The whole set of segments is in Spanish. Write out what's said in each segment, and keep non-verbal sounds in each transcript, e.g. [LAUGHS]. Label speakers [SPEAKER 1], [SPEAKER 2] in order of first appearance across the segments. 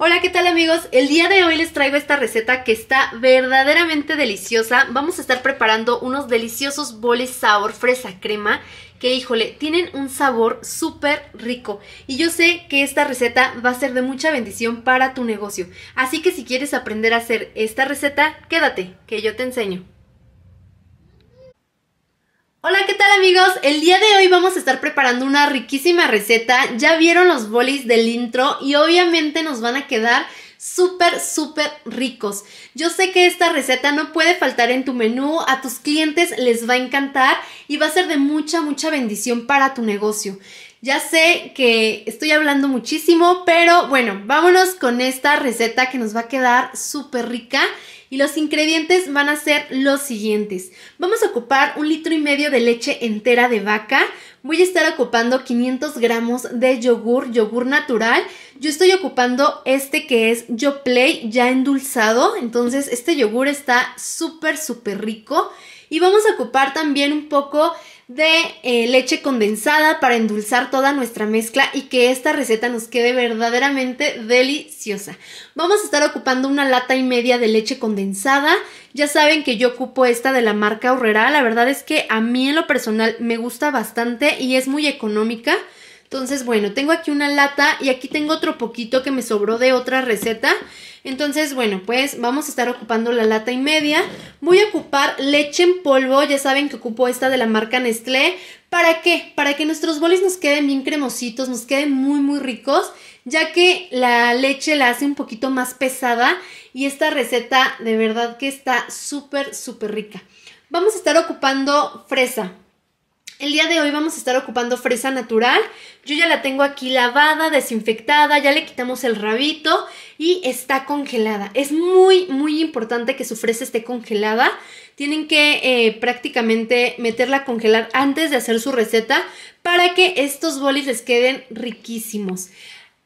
[SPEAKER 1] Hola, ¿qué tal amigos? El día de hoy les traigo esta receta que está verdaderamente deliciosa. Vamos a estar preparando unos deliciosos boles sabor fresa crema que, híjole, tienen un sabor súper rico. Y yo sé que esta receta va a ser de mucha bendición para tu negocio. Así que si quieres aprender a hacer esta receta, quédate, que yo te enseño. Hola, ¿qué tal amigos? El día de hoy vamos a estar preparando una riquísima receta. Ya vieron los bolis del intro y obviamente nos van a quedar súper, súper ricos. Yo sé que esta receta no puede faltar en tu menú, a tus clientes les va a encantar y va a ser de mucha, mucha bendición para tu negocio. Ya sé que estoy hablando muchísimo, pero bueno, vámonos con esta receta que nos va a quedar súper rica y los ingredientes van a ser los siguientes. Vamos a ocupar un litro y medio de leche entera de vaca. Voy a estar ocupando 500 gramos de yogur, yogur natural. Yo estoy ocupando este que es YoPlay ya endulzado. Entonces este yogur está súper, súper rico. Y vamos a ocupar también un poco de eh, leche condensada para endulzar toda nuestra mezcla y que esta receta nos quede verdaderamente deliciosa. Vamos a estar ocupando una lata y media de leche condensada. Ya saben que yo ocupo esta de la marca Horrera. La verdad es que a mí en lo personal me gusta bastante y es muy económica. Entonces, bueno, tengo aquí una lata y aquí tengo otro poquito que me sobró de otra receta. Entonces, bueno, pues vamos a estar ocupando la lata y media. Voy a ocupar leche en polvo, ya saben que ocupo esta de la marca Nestlé. ¿Para qué? Para que nuestros bolis nos queden bien cremositos, nos queden muy muy ricos, ya que la leche la hace un poquito más pesada y esta receta de verdad que está súper súper rica. Vamos a estar ocupando fresa. El día de hoy vamos a estar ocupando fresa natural. Yo ya la tengo aquí lavada, desinfectada, ya le quitamos el rabito y está congelada. Es muy, muy importante que su fresa esté congelada. Tienen que eh, prácticamente meterla a congelar antes de hacer su receta para que estos bolis les queden riquísimos.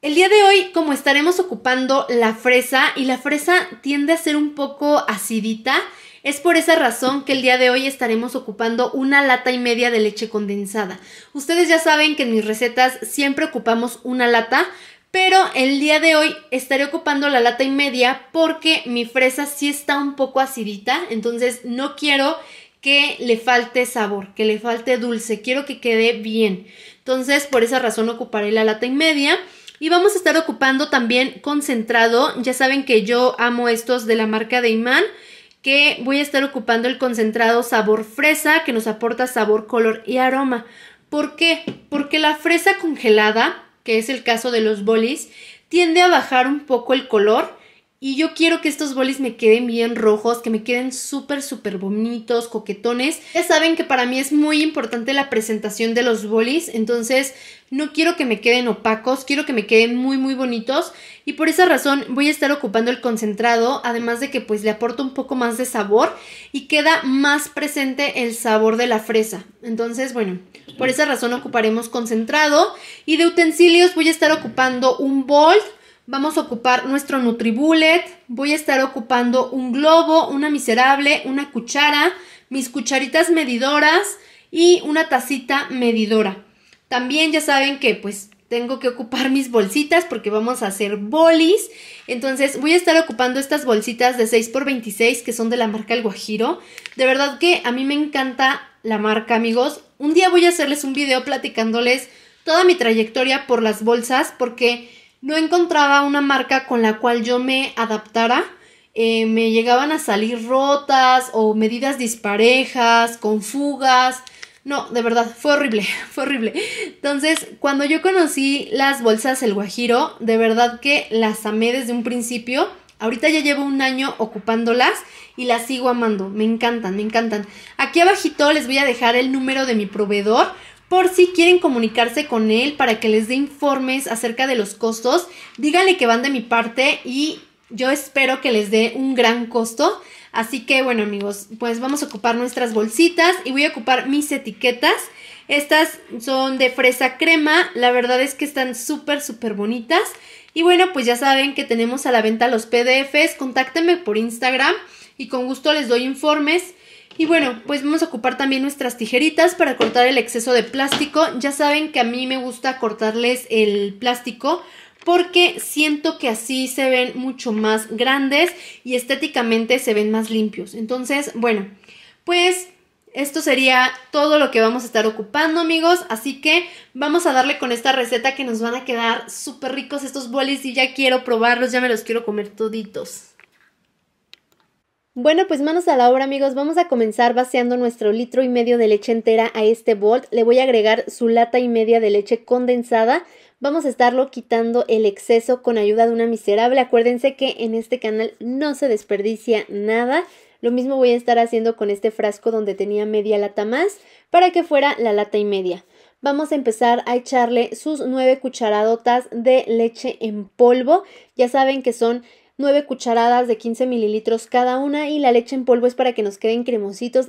[SPEAKER 1] El día de hoy, como estaremos ocupando la fresa y la fresa tiende a ser un poco acidita, es por esa razón que el día de hoy estaremos ocupando una lata y media de leche condensada. Ustedes ya saben que en mis recetas siempre ocupamos una lata, pero el día de hoy estaré ocupando la lata y media porque mi fresa sí está un poco acidita, entonces no quiero que le falte sabor, que le falte dulce, quiero que quede bien. Entonces, por esa razón ocuparé la lata y media. Y vamos a estar ocupando también concentrado, ya saben que yo amo estos de la marca de Imán, que voy a estar ocupando el concentrado sabor fresa que nos aporta sabor, color y aroma. ¿Por qué? Porque la fresa congelada, que es el caso de los bolis, tiende a bajar un poco el color y yo quiero que estos bolis me queden bien rojos, que me queden súper, súper bonitos, coquetones. Ya saben que para mí es muy importante la presentación de los bolis, entonces no quiero que me queden opacos, quiero que me queden muy, muy bonitos. Y por esa razón voy a estar ocupando el concentrado, además de que pues le aporta un poco más de sabor y queda más presente el sabor de la fresa. Entonces, bueno, por esa razón ocuparemos concentrado. Y de utensilios voy a estar ocupando un bol Vamos a ocupar nuestro Nutribullet. Voy a estar ocupando un globo, una miserable, una cuchara, mis cucharitas medidoras y una tacita medidora. También ya saben que pues tengo que ocupar [LAUGHS] mis bolsitas porque vamos a hacer bolis. Entonces voy a estar ocupando estas bolsitas de 6x26 que son de la marca El Guajiro. De verdad que a mí me encanta la marca, amigos. Un día voy a hacerles un video platicándoles toda mi trayectoria por las bolsas porque no encontraba una marca con la cual yo me adaptara. Eh, me llegaban a salir rotas o medidas disparejas, con fugas. No, de verdad, fue horrible, [LAUGHS] fue horrible. Entonces, cuando yo conocí las bolsas El Guajiro, de verdad que las amé desde un principio. Ahorita ya llevo un año ocupándolas y las sigo amando. Me encantan, me encantan. Aquí abajito les voy a dejar el número de mi proveedor por si quieren comunicarse con él para que les dé informes acerca de los costos, díganle que van de mi parte y yo espero que les dé un gran costo. Así que bueno amigos, pues vamos a ocupar nuestras bolsitas y voy a ocupar mis etiquetas. Estas son de fresa crema, la verdad es que están súper súper bonitas. Y bueno, pues ya saben que tenemos a la venta los PDFs, contáctenme por Instagram y con gusto les doy informes. Y bueno, pues vamos a ocupar también nuestras tijeritas para cortar el exceso de plástico. Ya saben que a mí me gusta cortarles el plástico porque siento que así se ven mucho más grandes y estéticamente se ven más limpios. Entonces, bueno, pues esto sería todo lo que vamos a estar ocupando, amigos. Así que vamos a darle con esta receta que nos van a quedar súper ricos estos bolis y ya quiero probarlos, ya me los quiero comer toditos. Bueno, pues manos a la obra amigos, vamos a comenzar vaciando nuestro litro y medio de leche entera a este bol. Le voy a agregar su lata y media de leche condensada. Vamos a estarlo quitando el exceso con ayuda de una miserable. Acuérdense que en este canal no se desperdicia nada. Lo mismo voy a estar haciendo con este frasco donde tenía media lata más para que fuera la lata y media. Vamos a empezar a echarle sus 9 cucharadotas de leche en polvo. Ya saben que son 9 cucharadas de 15 mililitros cada una y la leche en polvo es para que nos queden cremositos.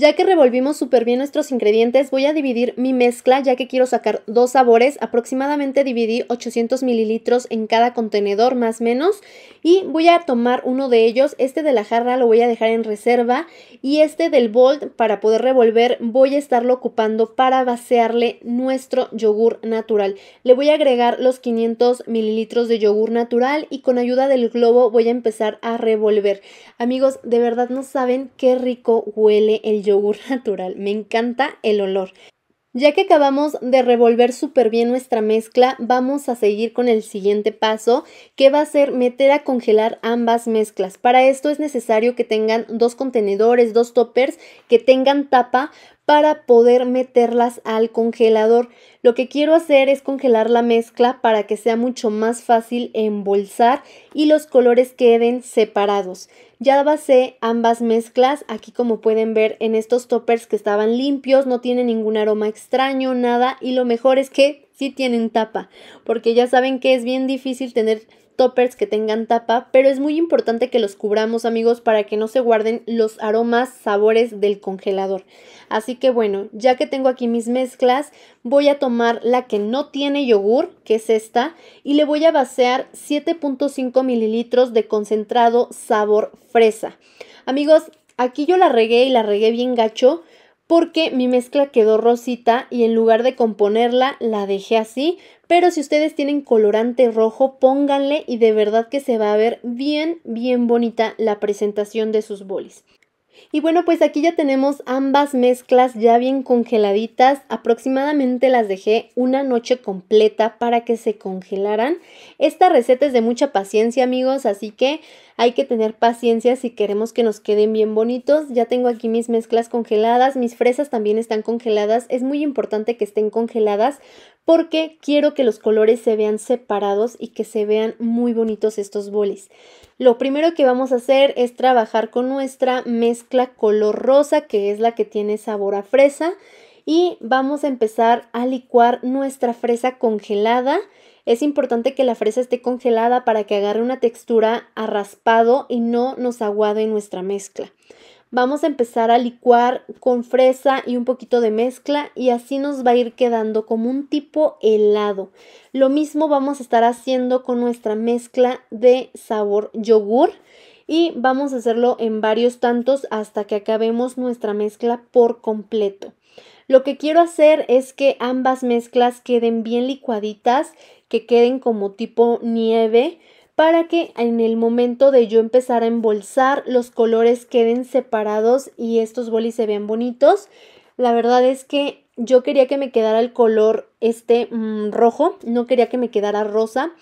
[SPEAKER 1] Ya que revolvimos súper bien nuestros ingredientes, voy a dividir mi mezcla ya que quiero sacar dos sabores. Aproximadamente dividí 800 mililitros en cada contenedor, más o menos. Y voy a tomar uno de ellos. Este de la jarra lo voy a dejar en reserva. Y este del bold para poder revolver voy a estarlo ocupando para vaciarle nuestro yogur natural. Le voy a agregar los 500 mililitros de yogur natural y con ayuda del globo voy a empezar a revolver. Amigos, de verdad no saben qué rico huele el yogur yogur [LAUGHS] natural. Me encanta el olor. Ya que acabamos de revolver súper bien nuestra mezcla, vamos a seguir con el siguiente paso, que va a ser meter a congelar ambas mezclas. Para esto es necesario que tengan dos contenedores, dos toppers, que tengan tapa para poder meterlas al congelador. Lo que quiero hacer es congelar la mezcla para que sea mucho más fácil embolsar y los colores queden separados. Ya basé ambas mezclas, aquí como pueden ver en estos toppers que estaban limpios, no tienen ningún aroma extraño, nada, y lo mejor es que sí tienen tapa, porque ya saben que es bien difícil tener toppers que tengan tapa, pero es muy importante que los cubramos amigos para que no se guarden los aromas, sabores del congelador. Así que bueno, ya que tengo aquí mis mezclas, voy a tomar la que no tiene yogur, que es esta, y le voy a vaciar 7.5 mililitros de concentrado sabor fresa. Amigos, aquí yo la regué y la regué bien gacho porque mi mezcla quedó rosita y en lugar de componerla la dejé así, pero si ustedes tienen colorante rojo pónganle y de verdad que se va a ver bien bien bonita la presentación de sus bolis. Y bueno, pues aquí ya tenemos ambas mezclas ya bien congeladitas. Aproximadamente las dejé una noche completa para que se congelaran. Esta receta es de mucha paciencia, amigos, así que hay que tener paciencia si queremos que nos queden bien bonitos. Ya tengo aquí mis mezclas congeladas, mis fresas también están congeladas. Es muy importante que estén congeladas porque quiero que los colores se vean separados y que se vean muy bonitos estos bolis. Lo primero que vamos a hacer es trabajar con nuestra mezcla color rosa, que es la que tiene sabor a fresa, y vamos a empezar a licuar nuestra fresa congelada. Es importante que la fresa esté congelada para que agarre una textura a raspado y no nos aguade nuestra mezcla. Vamos a empezar a licuar con fresa y un poquito de mezcla y así nos va a ir quedando como un tipo helado. Lo mismo vamos a estar haciendo con nuestra mezcla de sabor yogur y vamos a hacerlo en varios tantos hasta que acabemos nuestra mezcla por completo. Lo que quiero hacer es que ambas mezclas queden bien licuaditas, que queden como tipo nieve para que en el momento de yo empezar a embolsar los colores queden separados y estos bolis se vean bonitos. La verdad es que yo quería que me quedara el color este mm, rojo, no quería que me quedara rosa,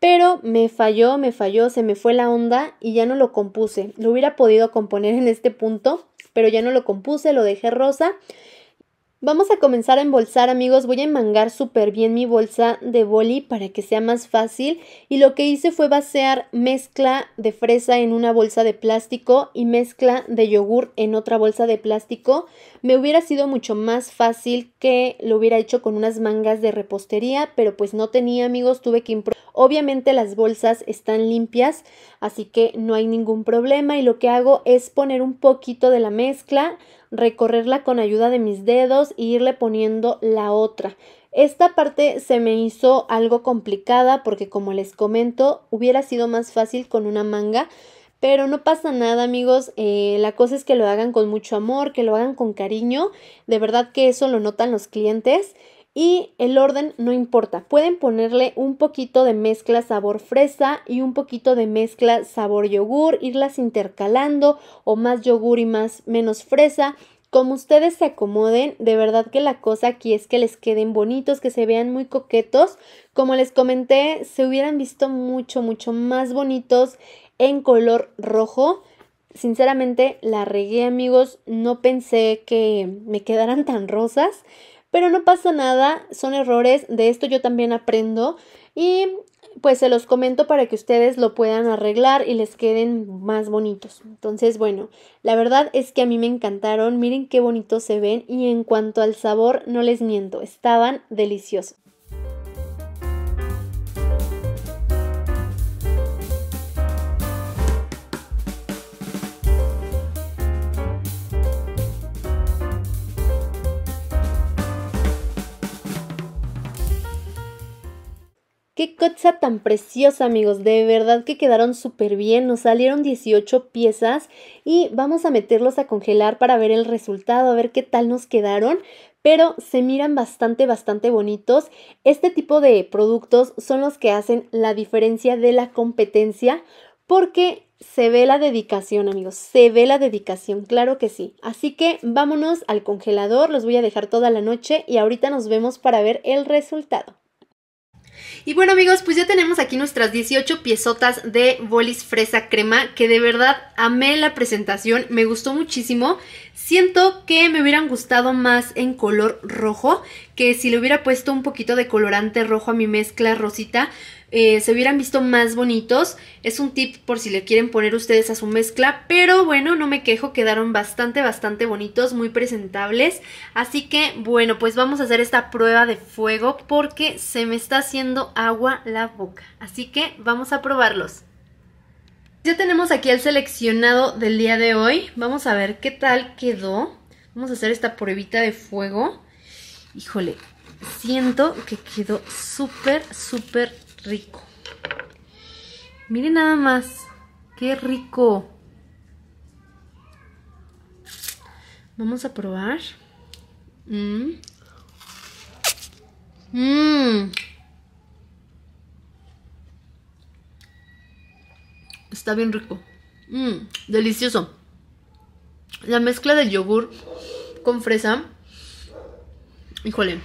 [SPEAKER 1] pero me falló, me falló, se me fue la onda y ya no lo compuse. Lo hubiera podido componer en este punto, pero ya no lo compuse, lo dejé rosa Vamos a comenzar a embolsar amigos, voy a enmangar súper bien mi bolsa de boli para que sea más fácil y lo que hice fue vaciar mezcla de fresa en una bolsa de plástico y mezcla de yogur en otra bolsa de plástico. Me hubiera sido mucho más fácil que lo hubiera hecho con unas mangas de repostería, pero pues no tenía amigos, tuve que Obviamente las bolsas están limpias, así que no hay ningún problema y lo que hago es poner un poquito de la mezcla recorrerla con ayuda de mis dedos e irle poniendo la otra. Esta parte se me hizo algo complicada porque como les comento hubiera sido más fácil con una manga, pero no pasa nada amigos, eh, la cosa es que lo hagan con mucho amor, que lo hagan con cariño, de verdad que eso lo notan los clientes y el orden no importa. Pueden ponerle un poquito de mezcla sabor fresa y un poquito de mezcla sabor yogur, irlas intercalando o más yogur y más menos fresa. Como ustedes se acomoden, de verdad que la cosa aquí es que les queden bonitos, que se vean muy coquetos. Como les comenté, se hubieran visto mucho, mucho más bonitos en color rojo. Sinceramente, la regué amigos, no pensé que me quedaran tan rosas. Pero no pasa nada, son errores, de esto yo también aprendo y pues se los comento para que ustedes lo puedan arreglar y les queden más bonitos. Entonces, bueno, la verdad es que a mí me encantaron, miren qué bonitos se ven y en cuanto al sabor, no les miento, estaban deliciosos. tan preciosa, amigos. De verdad que quedaron súper bien. Nos salieron 18 piezas y vamos a meterlos a congelar para ver el resultado, a ver qué tal nos quedaron pero se miran bastante, bastante bonitos. Este tipo de productos son los que hacen la diferencia de la competencia porque se ve la dedicación, amigos, se ve la dedicación, claro que sí. Así que vámonos al congelador, los voy a dejar toda la noche y ahorita nos vemos para ver el resultado. Y bueno amigos, pues ya tenemos aquí nuestras 18 piezotas de bolis fresa crema, que de verdad amé la presentación, me gustó muchísimo. Siento que me hubieran gustado más en color rojo, que si le hubiera puesto un poquito de colorante rojo a mi mezcla rosita, eh, se hubieran visto más bonitos. Es un tip por si le quieren poner ustedes a su mezcla, pero bueno, no me quejo, quedaron bastante, bastante bonitos, muy presentables. Así que bueno, pues vamos a hacer esta prueba de fuego porque se me está haciendo agua la boca. Así que vamos a probarlos. Ya tenemos aquí el seleccionado del día de hoy. Vamos a ver qué tal quedó. Vamos a hacer esta pruebita de fuego. Híjole, siento que quedó súper, súper rico. Miren nada más. ¡Qué rico! Vamos a probar. Mmm. Mmm. Está bien rico. Mmm. Delicioso. La mezcla de yogur con fresa. Híjole.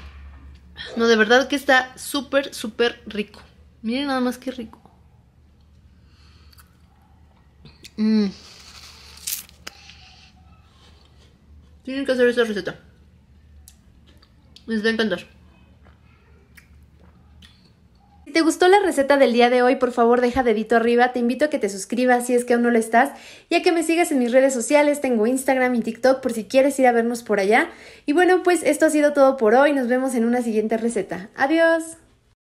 [SPEAKER 1] No, de verdad que está súper, súper rico. Miren nada más qué rico. Mm. Tienen que hacer esta receta. Les va a encantar. Si te gustó la receta del día de hoy, por favor deja dedito arriba. Te invito a que te suscribas si es que aún no lo estás Y a que me sigas en mis redes sociales. Tengo Instagram y TikTok por si quieres ir a vernos por allá. Y bueno, pues esto ha sido todo por hoy. Nos vemos en una siguiente receta. Adiós.